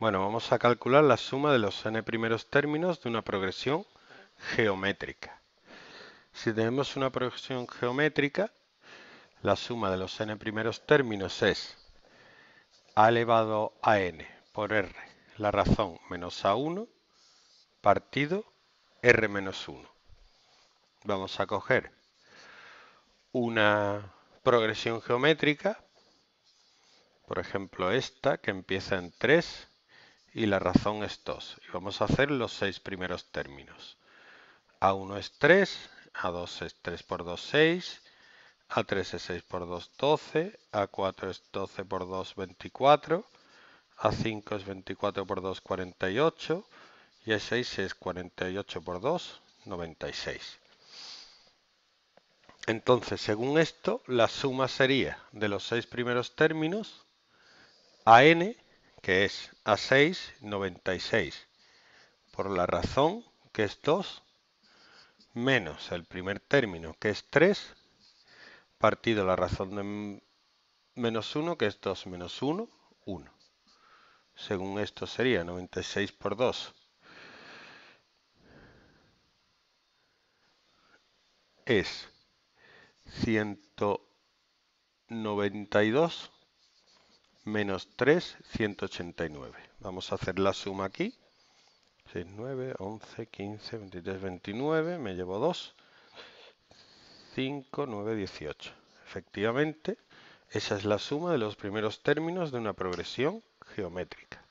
Bueno, vamos a calcular la suma de los n primeros términos de una progresión geométrica. Si tenemos una progresión geométrica, la suma de los n primeros términos es a elevado a n por r, la razón menos a1, partido r menos 1. Vamos a coger una progresión geométrica, por ejemplo esta, que empieza en 3, y la razón es 2. Y vamos a hacer los seis primeros términos. A1 es 3, A2 es 3 por 2, 6, A3 es 6 por 2, 12, A4 es 12 por 2, 24, A5 es 24 por 2, 48 y A6 es 48 por 2, 96. Entonces, según esto, la suma sería de los seis primeros términos AN que es A6, 96, por la razón que es 2 menos el primer término que es 3, partido la razón de menos 1 que es 2 menos 1, 1. Según esto sería 96 por 2. Es 192 menos 3, 189. Vamos a hacer la suma aquí. 6, 9, 11, 15, 23, 29. Me llevo 2. 5, 9, 18. Efectivamente, esa es la suma de los primeros términos de una progresión geométrica.